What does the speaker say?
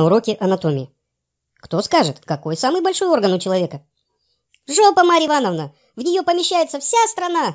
Уроки анатомии. Кто скажет, какой самый большой орган у человека? Жопа, Марья Ивановна! В нее помещается вся страна!